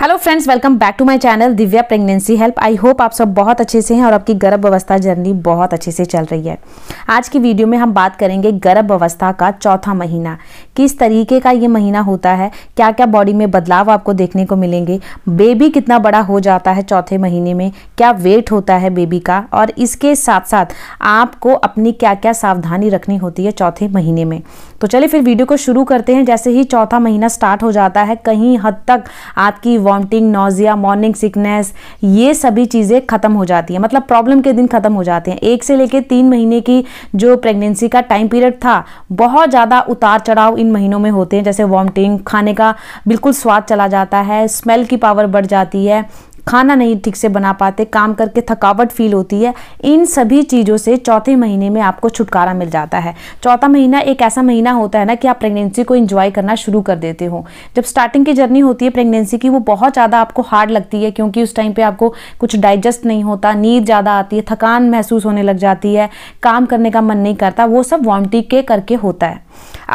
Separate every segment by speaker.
Speaker 1: hello friends welcome back to my channel Divya pregnancy help I hope आप सब बहुत अच्छे से हैं और आपकी गर्भ अवस्था जर्नी बहुत अच्छे से चल रही है आज की वीडियो में हम बात करेंगे गर्भ अवस्था का चौथा महीना किस तरीके का ये महीना होता है क्या क्या बॉडी में बदलाव आपको देखने को मिलेंगे बेबी कितना बड़ा हो जाता है चौथे महीने में क्या वेट होता है बेबी का और इसके साथ साथ आपको अपनी क्या क्या सावधानी रखनी होती है चौथे महीने में तो चलिए फिर वीडियो को शुरू करते हैं जैसे ही चौथा महीना स्टार्ट हो जाता है कहीं हद तक आपकी वॉमिटिंग नोजिया मॉर्निंग सिकनेस ये सभी चीज़ें ख़त्म हो जाती है मतलब प्रॉब्लम के दिन ख़त्म हो जाते हैं एक से लेकर तीन महीने की जो प्रेगनेंसी का टाइम पीरियड था बहुत ज़्यादा उतार चढ़ाव इन महीनों में होते हैं जैसे वॉमटिंग खाने का बिल्कुल स्वाद चला जाता है स्मेल की पावर बढ़ जाती है खाना नहीं ठीक से बना पाते काम करके थकावट फील होती है इन सभी चीज़ों से चौथे महीने में आपको छुटकारा मिल जाता है चौथा महीना एक ऐसा महीना होता है ना कि आप प्रेगनेंसी को इन्जॉय करना शुरू कर देते हो जब स्टार्टिंग की जर्नी होती है प्रेगनेंसी की वो बहुत ज़्यादा आपको हार्ड लगती है क्योंकि उस टाइम पर आपको कुछ डाइजेस्ट नहीं होता नींद ज़्यादा आती है थकान महसूस होने लग जाती है काम करने का मन नहीं करता वो सब वॉमटी के करके होता है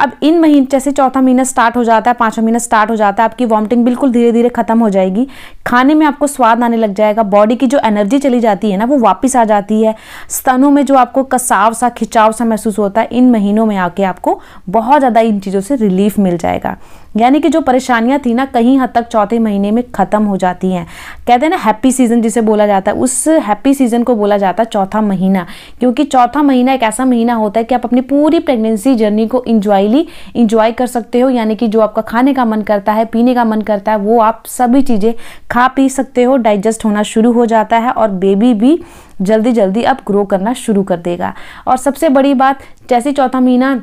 Speaker 1: अब इन महीने जैसे चौथा महीना स्टार्ट हो जाता है पाँचवा महीना स्टार्ट हो जाता है आपकी वॉमटिंग बिल्कुल धीरे धीरे खत्म हो जाएगी खाने में आपको स्वाद आने लग जाएगा बॉडी की जो एनर्जी चली जाती है ना वो वापस आ जाती है स्तनों में जो आपको कसाव सा खिंचाव सा महसूस होता है इन महीनों में आके आपको बहुत ज़्यादा इन चीज़ों से रिलीफ मिल जाएगा यानी कि जो परेशानियाँ थी ना कहीं हद तक चौथे महीने में ख़त्म हो जाती हैं कहते हैं ना हैप्पी सीज़न जिसे बोला जाता है उस हैप्पी सीज़न को बोला जाता है चौथा महीना क्योंकि चौथा महीना एक ऐसा महीना होता है कि आप अपनी पूरी प्रेगनेंसी जर्नी को इंजॉयली इंजॉय कर सकते हो यानी कि जो आपका खाने का मन करता है पीने का मन करता है वो आप सभी चीज़ें खा पी सकते हो हो डाइजेस्ट होना शुरू हो जाता है और बेबी भी जल्दी जल्दी अब ग्रो करना शुरू कर देगा और सबसे बड़ी बात जैसे चौथा महीना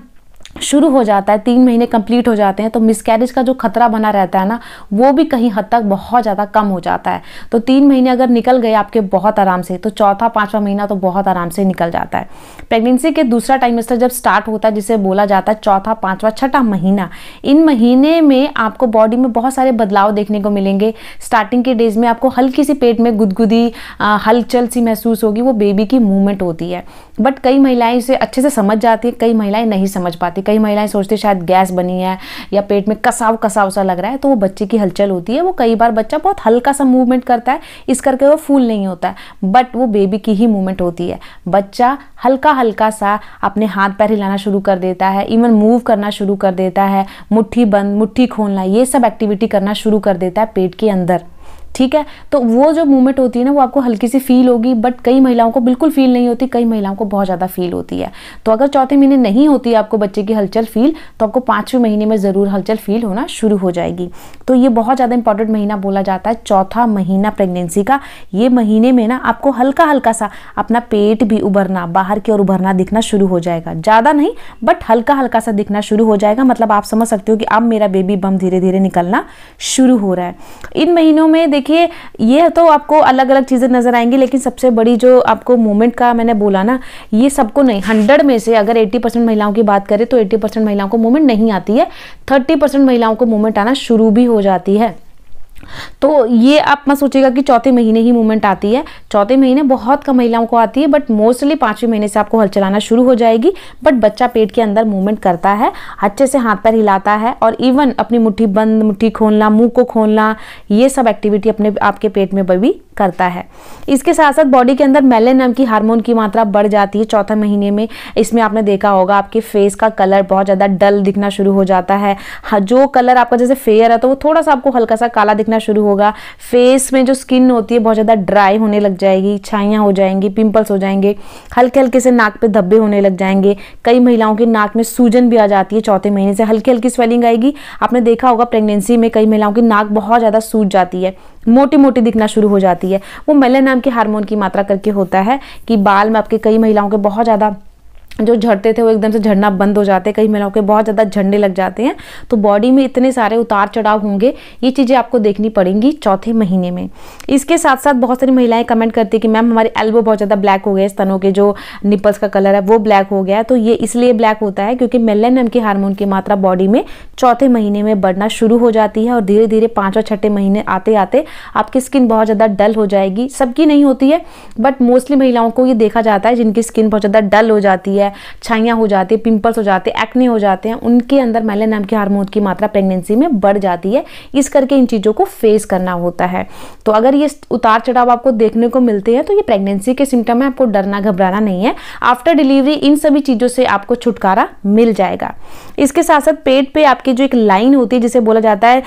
Speaker 1: शुरू हो जाता है तीन महीने कंप्लीट हो जाते हैं तो मिसकैरेज का जो खतरा बना रहता है ना वो भी कहीं हद तक बहुत ज़्यादा कम हो जाता है तो तीन महीने अगर निकल गए आपके बहुत आराम से तो चौथा पाँचवा महीना तो बहुत आराम से निकल जाता है प्रेगनेंसी के दूसरा टाइमेस्टर जब स्टार्ट होता है जिसे बोला जाता है चौथा पाँचवा छठा महीना इन महीने में आपको बॉडी में बहुत सारे बदलाव देखने को मिलेंगे स्टार्टिंग के डेज में आपको हल्की सी पेट में गुदगुदी हलचल सी महसूस होगी वो बेबी की मूवमेंट होती है बट कई महिलाएं इसे अच्छे से समझ जाती हैं कई महिलाएं नहीं समझ पाती आती कई महिलाएं सोचती शायद गैस बनी है या पेट में कसाव कसाव सा लग रहा है तो वो बच्चे की हलचल होती है वो कई बार बच्चा बहुत हल्का सा मूवमेंट करता है इस करके वो फूल नहीं होता है बट वो बेबी की ही मूवमेंट होती है बच्चा हल्का हल्का सा अपने हाथ पैर हिलाना शुरू कर देता है इवन मूव करना शुरू कर देता है मुट्ठी बंद मुट्ठी खोलना ये सब एक्टिविटी करना शुरू कर देता है पेट के अंदर ठीक है तो वो जो मूवमेंट होती है ना वो आपको हल्की सी फील होगी बट कई महिलाओं को बिल्कुल फील नहीं होती कई महिलाओं को बहुत ज़्यादा फील होती है तो अगर चौथे महीने नहीं होती आपको बच्चे की हलचल फील तो आपको पाँचवें महीने में ज़रूर हलचल फील होना शुरू हो जाएगी तो ये बहुत ज़्यादा इंपॉर्टेंट महीना बोला जाता है चौथा महीना प्रेगनेंसी का ये महीने में ना आपको हल्का हल्का सा अपना पेट भी उभरना बाहर की ओर उभरना दिखना शुरू हो जाएगा ज़्यादा नहीं बट हल्का हल्का सा दिखना शुरू हो जाएगा मतलब आप समझ सकते हो कि अब मेरा बेबी बम धीरे धीरे निकलना शुरू हो रहा है इन महीनों में देखिए ये तो आपको अलग अलग चीज़ें नज़र आएंगी लेकिन सबसे बड़ी जो आपको मूवमेंट का मैंने बोला ना ये सबको नहीं हंड्रेड में से अगर एट्टी परसेंट महिलाओं की बात करें तो एट्टी परसेंट महिलाओं को मूवमेंट नहीं आती है थर्टी परसेंट महिलाओं को मूवमेंट आना शुरू भी हो जाती है तो ये आप मत सोचिएगा कि चौथे महीने ही मूवमेंट आती है चौथे महीने बहुत कम महिलाओं को आती है बट मोस्टली पाँचवें महीने से आपको हल चलाना शुरू हो जाएगी बट बच्चा पेट के अंदर मूवमेंट करता है अच्छे से हाथ पैर हिलाता है और इवन अपनी मुट्ठी बंद मुट्ठी खोलना मुंह को खोलना ये सब एक्टिविटी अपने आपके पेट में भी करता है इसके साथ साथ बॉडी के अंदर मेलेनम की हार्मोन की मात्रा बढ़ जाती है चौथे महीने में इसमें आपने देखा होगा आपके फेस का कलर बहुत ज़्यादा डल दिखना शुरू हो जाता है हाँ, जो कलर आपका जैसे फेयर है तो वो थोड़ा सा आपको हल्का सा काला दिख दिखना शुरू होगा फेस में जो स्किन होती है बहुत ज़्यादा ड्राई होने लग जाएगी छाइयाँ हो जाएंगी पिंपल्स हो जाएंगे हल्के हल्के से नाक पे धब्बे होने लग जाएंगे कई महिलाओं के नाक में सूजन भी आ जाती है चौथे महीने से हल्की हल्की स्वेलिंग आएगी आपने देखा होगा प्रेगनेंसी में कई महिलाओं की नाक बहुत ज़्यादा सूज जाती है मोटी मोटी दिखना शुरू हो जाती है वो मेले नाम के हार्मोन की मात्रा करके होता है कि बाल में आपके कई महिलाओं के बहुत ज़्यादा जो झड़ते थे वो एकदम से झड़ना बंद हो जाते हैं कई महिलाओं के बहुत ज़्यादा झंडे लग जाते हैं तो बॉडी में इतने सारे उतार चढ़ाव होंगे ये चीज़ें आपको देखनी पड़ेंगी चौथे महीने में इसके साथ साथ बहुत सारी महिलाएं कमेंट करती है कि मैम हमारे एल्बो बहुत ज़्यादा ब्लैक हो गए स्तनों के जो निपल्स का कलर है वो ब्लैक हो गया है तो ये इसलिए ब्लैक होता है क्योंकि मेलेनियम के हारमोन की मात्रा बॉडी में चौथे महीने में बढ़ना शुरू हो जाती है और धीरे धीरे पाँच और छठे महीने आते आते आपकी स्किन बहुत ज़्यादा डल हो जाएगी सबकी नहीं होती है बट मोस्टली महिलाओं को ये देखा जाता है जिनकी स्किन बहुत ज़्यादा डल हो जाती है है छाइयाँ हो जाती है पिंपल्स हो जाते हैं एक्ने हो जाते हैं उनके अंदर मैले नाम के हारमोन की मात्रा प्रेगनेंसी में बढ़ जाती है इस करके इन चीज़ों को फेस करना होता है तो अगर ये उतार चढ़ाव आपको देखने को मिलते हैं तो ये प्रेगनेंसी के सिम्टम है आपको डरना घबराना नहीं है आफ्टर डिलीवरी इन सभी चीज़ों से आपको छुटकारा मिल जाएगा इसके साथ साथ पेट पे आपकी जो एक लाइन होती है जिसे बोला जाता है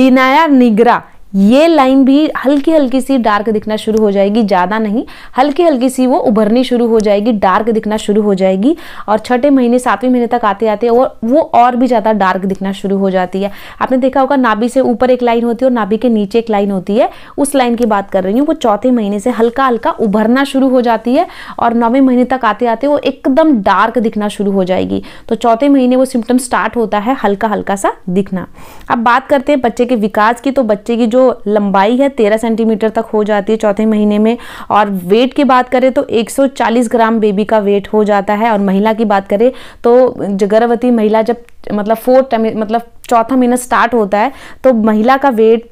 Speaker 1: लिनाया निगरा ये लाइन भी हल्की हल्की सी डार्क दिखना शुरू हो जाएगी ज़्यादा नहीं हल्की हल्की सी वो उभरनी शुरू हो जाएगी डार्क दिखना शुरू हो जाएगी और छठे महीने सातवें महीने तक आते आते और वो और भी ज़्यादा डार्क दिखना शुरू हो जाती है आपने देखा होगा नाभि से ऊपर एक लाइन होती है और नाभि के नीचे एक लाइन होती है उस लाइन की बात कर रही हूँ वो चौथे महीने से हल्का हल्का उभरना शुरू हो जाती है और नौवें महीने तक आते आते वो एकदम डार्क दिखना शुरू हो जाएगी तो चौथे महीने वो सिम्टम स्टार्ट होता है हल्का हल्का सा दिखना अब बात करते हैं बच्चे के विकास की तो बच्चे की जो लंबाई है तेरह सेंटीमीटर तक हो जाती है चौथे महीने में और वेट की बात करें तो 140 ग्राम बेबी का वेट हो जाता है और महिला की बात करें तो गर्भवती महिला जब मतलब फोर्थ मतलब चौथा महीना स्टार्ट होता है तो महिला का वेट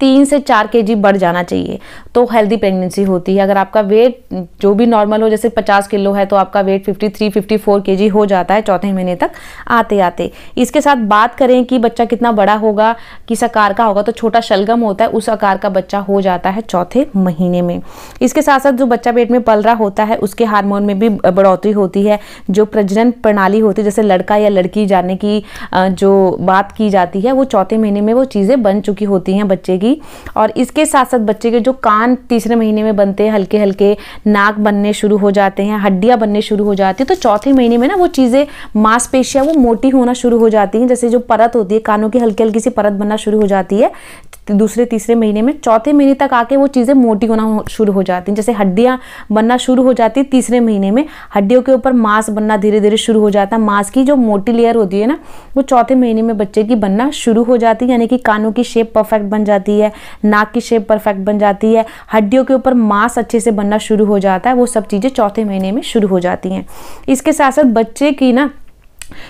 Speaker 1: तीन से चार के जी बढ़ जाना चाहिए तो हेल्दी प्रेगनेंसी होती है अगर आपका वेट जो भी नॉर्मल हो जैसे 50 किलो है तो आपका वेट 53, 54 के जी हो जाता है चौथे महीने तक आते आते इसके साथ बात करें कि बच्चा कितना बड़ा होगा किस आकार का होगा तो छोटा शलगम होता है उस आकार का बच्चा हो जाता है चौथे महीने में इसके साथ साथ जो बच्चा पेट में पल रहा होता है उसके हारमोन में भी बढ़ोतरी होती है जो प्रजनन प्रणाली होती है जैसे लड़का या लड़की जाने की जो बात की जाती है वो चौथे महीने में वो चीज़ें बन चुकी होती हैं बच्चे बच्चे की और इसके साथ साथ बच्चे के जो कान तीसरे महीने में बनते हैं हल्के हल्के नाक बनने शुरू हो जाते हैं हड्डियाँ बनने शुरू हो जाती है तो चौथे महीने में ना वो चीज़ें मांसपेशियाँ वो मोटी होना शुरू हो जाती हैं जैसे जो परत होती है कानों की हल्की हल्की सी परत बनना शुरू हो जाती है दूसरे तीसरे महीने में चौथे महीने तक आके वो चीज़ें मोटी होना शुरू हो जाती हैं जैसे हड्डियाँ बनना शुरू हो जाती है तीसरे महीने में हड्डियों के ऊपर मांस बनना धीरे धीरे शुरू हो जाता है मांस की जो मोटी लेयर होती है ना वो चौथे महीने में बच्चे की बनना शुरू हो जाती है यानी कि कानों की शेप परफेक्ट बन जाती जाती है नाक की शेप परफेक्ट बन जाती है हड्डियों के ऊपर मांस अच्छे से बनना शुरू हो जाता है वो सब चीज़ें चौथे महीने में शुरू हो जाती हैं इसके साथ साथ बच्चे की ना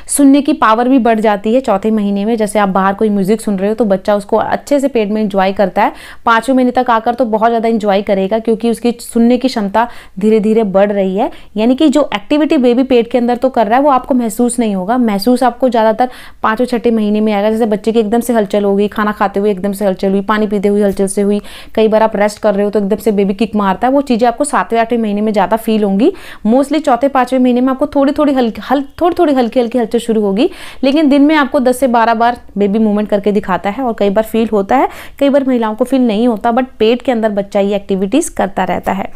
Speaker 1: सुनने की पावर भी बढ़ जाती है चौथे महीने में जैसे आप बाहर कोई म्यूज़िक सुन रहे हो तो बच्चा उसको अच्छे से पेट में इंजॉय करता है पाँचवें महीने तक आकर तो बहुत ज़्यादा इंजॉय करेगा क्योंकि उसकी सुनने की क्षमता धीरे धीरे बढ़ रही है यानी कि जो एक्टिविटी बेबी पेट के अंदर तो कर रहा है वो आपको महसूस नहीं होगा महसूस आपको ज़्यादातर पाँचों छठे महीने में आएगा जैसे बच्चे की एकदम से हलचल होगी खाना खाते हुए एकदम से हलचल हुई पानी पीते हुए हलचल से हुई कई बार आप रेस्ट कर रहे हो तो एकदम से बेबी किक मारता है वो चीज़ें आपको सातवें आठवें महीने में ज़्यादा फील होंगी मोस्टली चौथे पाँचवें महीने में आपको थोड़ी थोड़ी हल्की हल थोड़ी थोड़ी हल्की हल्की हलचल शुरू होगी लेकिन दिन में आपको दस से बारह बार बेबी मूवमेंट करके दिखाता है और कई बार फील होता है कई बार महिलाओं को फील नहीं होता बट पेट के अंदर बच्चा ये एक्टिविटीज़ करता रहता है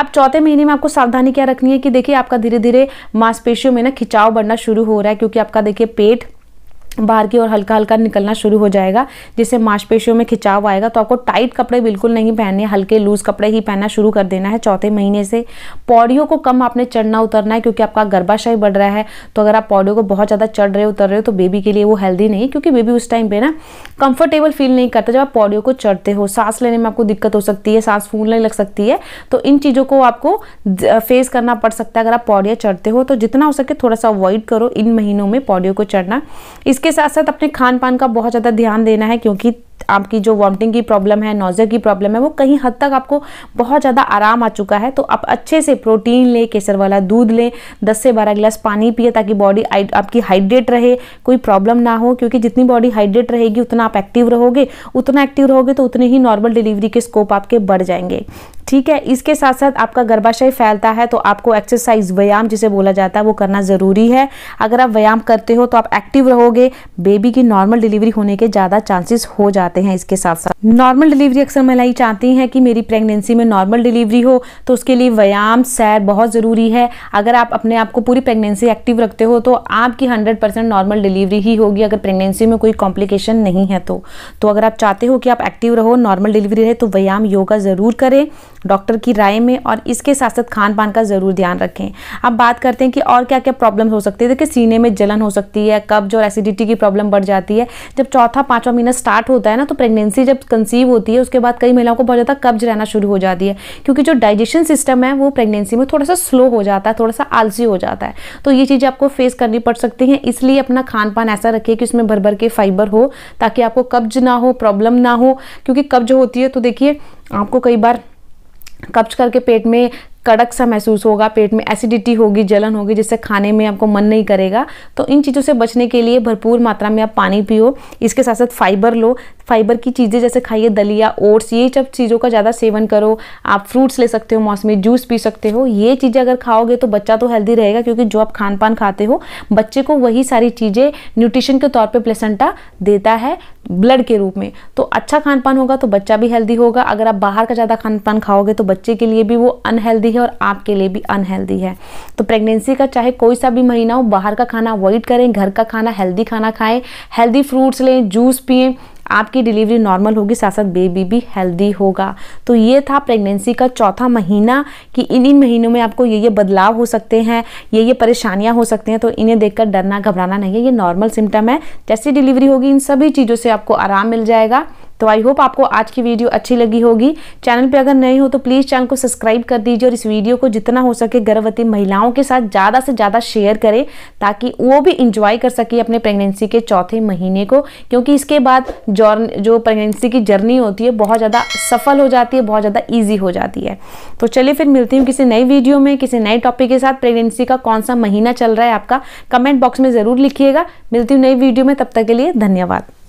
Speaker 1: अब चौथे महीने में आपको सावधानी क्या रखनी है कि देखिए आपका धीरे धीरे मांसपेशियों में ना खिंचाव बढ़ना शुरू हो रहा है क्योंकि आपका देखिए पेट बाहर की ओर हल्का हल्का निकलना शुरू हो जाएगा जिससे मांसपेशियों में खिंचाव आएगा तो आपको टाइट कपड़े बिल्कुल नहीं पहनने हल्के लूज़ कपड़े ही पहनना शुरू कर देना है चौथे महीने से पौड़ियों को कम आपने चढ़ना उतरना है क्योंकि आपका गर्भाशय बढ़ रहा है तो अगर आप पौड़ियों को बहुत ज़्यादा चढ़ रहे उतर रहे हो तो बेबी के लिए वो हेल्दी नहीं क्योंकि बेबी उस टाइम पर ना कंफर्टेबल फील नहीं करता जब आप पौड़ियों को चढ़ते हो सांस लेने में आपको दिक्कत हो सकती है सांस फूलने लग सकती है तो इन चीज़ों को आपको फेस करना पड़ सकता है अगर आप पौड़ियाँ चढ़ते हो तो जितना हो सके थोड़ा सा अवॉइड करो इन महीनों में पौड़ियों को चढ़ना इस इसके साथ साथ अपने खान पान का बहुत ज़्यादा ध्यान देना है क्योंकि आपकी जो वॉमिटिंग की प्रॉब्लम है नोजर की प्रॉब्लम है वो कहीं हद तक आपको बहुत ज़्यादा आराम आ चुका है तो आप अच्छे से प्रोटीन लें केसर वाला दूध लें दस से बारह गिलास पानी पिए ताकि बॉडी आपकी हाइड्रेट रहे कोई प्रॉब्लम ना हो क्योंकि जितनी बॉडी हाइड्रेट रहेगी उतना आप एक्टिव रहोगे उतना एक्टिव रहोगे तो उतने ही नॉर्मल डिलीवरी के स्कोप आपके बढ़ जाएंगे ठीक है इसके साथ साथ आपका गर्भाशय फैलता है तो आपको एक्सरसाइज व्यायाम जिसे बोला जाता है वो करना ज़रूरी है अगर आप व्यायाम करते हो तो आप एक्टिव रहोगे बेबी की नॉर्मल डिलीवरी होने के ज़्यादा चांसेस हो जाते जाते हैं इसके साथ साथ नॉर्मल डिलीवरी अक्सर महिलाएं चाहती हैं कि मेरी प्रेगनेंसी में नॉर्मल डिलीवरी हो तो उसके लिए व्यायाम सैर बहुत ज़रूरी है अगर आप अपने आप को पूरी प्रेगनेंसी एक्टिव रखते हो तो आपकी हंड्रेड परसेंट नॉर्मल डिलीवरी ही होगी अगर प्रेगनेंसी में कोई कॉम्प्लिकेशन नहीं है तो तो अगर आप चाहते हो कि आप एक्टिव रहो नॉर्मल डिलीवरी रहे तो व्यायाम योगा ज़रूर करें डॉक्टर की राय में और इसके साथ साथ खान पान का ज़रूर ध्यान रखें अब बात करते हैं कि और क्या क्या प्रॉब्लम हो सकती है देखिए सीने में जलन हो सकती है कब्ज और एसिडिटी की प्रॉब्लम बढ़ जाती है जब चौथा पाँचवा महीना स्टार्ट होता है ना तो प्रेगनेंसी जब कंसीव होती है उसके बाद कई महिलाओं को बहुत ज़्यादा कब्ज रहना शुरू हो जाती है क्योंकि जो डाइजेशन सिस्टम है वो प्रेगनेंसी में थोड़ा सा स्लो हो जाता है थोड़ा सा आलसी हो जाता है तो ये चीज़ें आपको फेस करनी पड़ सकती हैं इसलिए अपना खान ऐसा रखिए कि उसमें भर भर के फाइबर हो ताकि आपको कब्ज ना हो प्रॉब्लम ना हो क्योंकि कब्ज होती है तो देखिए आपको कई बार कब्ज करके पेट में कड़क सा महसूस होगा पेट में एसिडिटी होगी जलन होगी जिससे खाने में आपको मन नहीं करेगा तो इन चीज़ों से बचने के लिए भरपूर मात्रा में आप पानी पियो इसके साथ साथ फाइबर लो फाइबर की चीज़ें जैसे खाइए दलिया ओट्स ये सब चीज़ों का ज़्यादा सेवन करो आप फ्रूट्स ले सकते हो मौसमी जूस पी सकते हो ये चीज़ें अगर खाओगे तो बच्चा तो हेल्दी रहेगा क्योंकि जो आप खान पान खाते हो बच्चे को वही सारी चीज़ें न्यूट्रिशन के तौर पर प्लेसेंटा देता है ब्लड के रूप में तो अच्छा खान पान होगा तो बच्चा भी हेल्दी होगा अगर आप बाहर का ज़्यादा खान पान खाओगे तो बच्चे के लिए भी वो अनहेल्दी है और आपके लिए भी अनहेल्दी है तो प्रेगनेंसी का चाहे कोई सा भी महीना हो बाहर का खाना अवॉइड करें घर का खाना हेल्दी खाना खाएं हेल्दी फ्रूट्स लें जूस पिएं आपकी डिलीवरी नॉर्मल होगी साथ साथ बेबी भी हेल्दी होगा तो ये था प्रेगनेंसी का चौथा महीना कि इन इन महीनों में आपको ये ये बदलाव हो सकते हैं ये ये परेशानियाँ हो सकती हैं तो इन्हें देखकर डरना घबराना नहीं है ये नॉर्मल सिम्टम है जैसी डिलीवरी होगी इन सभी चीज़ों से आपको आराम मिल जाएगा तो आई होप आपको आज की वीडियो अच्छी लगी होगी चैनल पे अगर नए हो तो प्लीज़ चैनल को सब्सक्राइब कर दीजिए और इस वीडियो को जितना हो सके गर्भवती महिलाओं के साथ ज़्यादा से ज़्यादा शेयर करें ताकि वो भी इंजॉय कर सके अपने प्रेगनेंसी के चौथे महीने को क्योंकि इसके बाद जो प्रेगनेंसी की जर्नी होती है बहुत ज़्यादा सफल हो जाती है बहुत ज़्यादा ईजी हो जाती है तो चलिए फिर मिलती हूँ किसी नई वीडियो में किसी नए टॉपिक के साथ प्रेगनेंसी का कौन सा महीना चल रहा है आपका कमेंट बॉक्स में ज़रूर लिखिएगा मिलती हूँ नई वीडियो में तब तक के लिए धन्यवाद